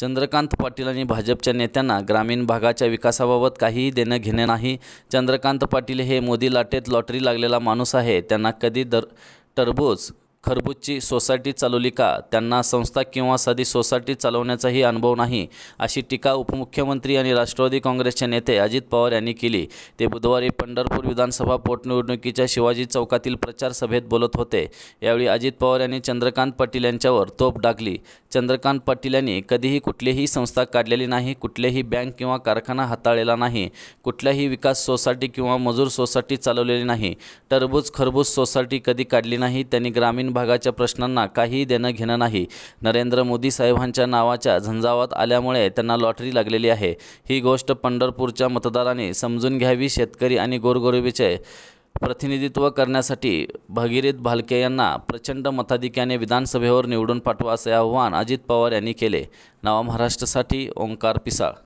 चंद्रकांत पाटील आणि भाजपच्या नेत्यांना ग्रामीण भागाच्या विकासाबाबत काहीही देणं घेणे नाही चंद्रकांत पाटील हे मोदी लाटेत लॉटरी लागलेला माणूस आहे त्यांना कधी दर टरबूज खरबूजची सोसायटी चालवली का त्यांना संस्था किंवा साधी सोसायटी चालवण्याचाही अनुभव नाही अशी टीका उपमुख्यमंत्री आणि राष्ट्रवादी काँग्रेसचे नेते अजित पवार यांनी केली ते बुधवारी पंढरपूर विधानसभा पोटनिवडणुकीच्या शिवाजी चौकातील प्रचार सभेत बोलत होते यावेळी अजित पवार यांनी चंद्रकांत पाटील यांच्यावर तोप डागली चंद्रकांत पाटील यांनी कधीही कुठलीही संस्था काढलेली नाही कुठलेही बँक किंवा कारखाना हाताळलेला नाही कुठल्याही विकास सोसायटी किंवा मजूर सोसायटी चालवलेली नाही टरबूज खरबूज सोसायटी कधी काढली नाही त्यांनी ग्रामीण भागाच्या प्रश्नांना काही देणं घेणं नाही नरेंद्र मोदी साहेबांच्या नावाच्या झंझावात आल्यामुळे त्यांना लॉटरी लागलेली आहे ही गोष्ट पंढरपूरच्या मतदारांनी समजून घ्यावी शेतकरी आणि गोरगोरीबीचे प्रतिनिधित्व करण्यासाठी भगीरथ भालके यांना प्रचंड मताधिक्याने विधानसभेवर निवडून पाठवा असे आव्हान अजित पवार यांनी केले नवा महाराष्ट्रासाठी ओंकार पिसाळ